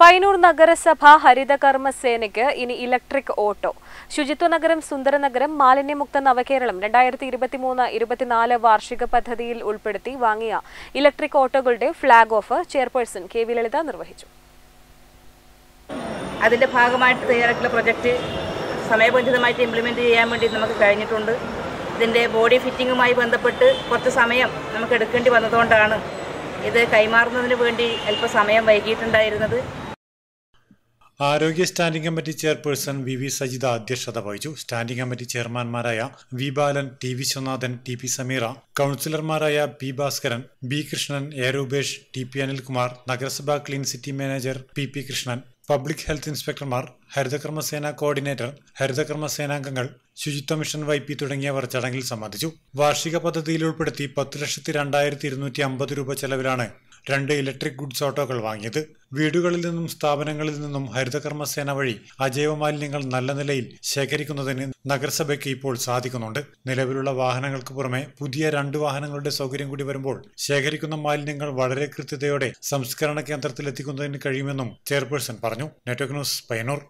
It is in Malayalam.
പൈനൂർ നഗരസഭ ഹരിതകർമ്മ സേനയ്ക്ക് ഇനി ഇലക്ട്രിക് ഓട്ടോ ശുചിത്വ നഗരം സുന്ദരനഗരം മാലിന്യമുക്ത നവകേരളം രണ്ടായിരത്തി ഇരുപത്തിമൂന്ന് ഇരുപത്തിനാല് വാർഷിക പദ്ധതിയിൽ ഉൾപ്പെടുത്തി വാങ്ങിയ ഇലക്ട്രിക് ഓട്ടോകളുടെ flag off chairperson K V Lalitha നിർവഹിച്ചു അതിന്റെ ഭാഗമായിട്ട് തയ്യാറാക്കിയ പ്രൊജക്റ്റ് സമയബന്ധിതമായിട്ട് ഇംപ്ലിമെന്റ് ചെയ്യാൻ വേണ്ടി നമുക്ക് കഴിഞ്ഞിട്ടുണ്ട് ഇതിന്റെ ബോഡി ഫിറ്റിംഗുമായി ബന്ധപ്പെട്ട് കുറച്ച് സമയം നമുക്ക് എടുക്കേണ്ടി വന്നതുകൊണ്ടാണ് ഇത് കൈമാറുന്നതിന് വേണ്ടി അല്പസമയം വൈകിയിട്ടുണ്ടായിരുന്നത് ആരോഗ്യ standing committee chairperson V V Sajitha അധ്യക്ഷത വഹിച്ചു സ്റ്റാൻഡിംഗ് കമ്മിറ്റി ചെയർമാൻമാരായ V Balan T Viswanathan T P Sameera കൌൺസിലർമാരായ P Bhaskaran B Krishnan A Rupesh T P Anilkumar നഗരസഭാ clean city manager P P Krishnan public health ഇൻസ്പെക്ടർമാർ ഹരിതകർമ്മസേന കോർഡിനേറ്റർ ഹരിതകർമ്മസേനാംഗങ്ങൾ ശുചിത്വ മിഷൻ വൈ പി തുടങ്ങിയവർ ചടങ്ങിൽ സംബന്ധിച്ചു വാർഷിക പദ്ധതിയിൽ ഉൾപ്പെടുത്തി പത്ത് ലക്ഷത്തി രണ്ടായിരത്തി ഇരുന്നൂറ്റി അമ്പത് രൂപ ചെലവിലാണ് രണ്ട് ഇലക്ട്രിക് ഗുഡ്സ് ഓട്ടോകൾ വാങ്ങിയത് വീടുകളിൽ നിന്നും സ്ഥാപനങ്ങളിൽ നിന്നും ഹരിതകർമ്മസേന വഴി അജൈവ മാലിന്യങ്ങൾ നല്ല നിലയിൽ ശേഖരിക്കുന്നതിന് നഗരസഭയ്ക്ക് ഇപ്പോൾ സാധിക്കുന്നുണ്ട് നിലവിലുള്ള വാഹനങ്ങൾക്ക് പുറമെ പുതിയ രണ്ട് വാഹനങ്ങളുടെ സൗകര്യം കൂടി വരുമ്പോൾ ശേഖരിക്കുന്ന മാലിന്യങ്ങൾ വളരെ കൃത്യതയോടെ സംസ്കരണ കേന്ദ്രത്തിൽ എത്തിക്കുന്നതിന് കഴിയുമെന്നും ചെയർപേഴ്സൺ പറഞ്ഞു നെറ്റ്വർക്ക് ന്യൂസ് പയ്യന്നൂർ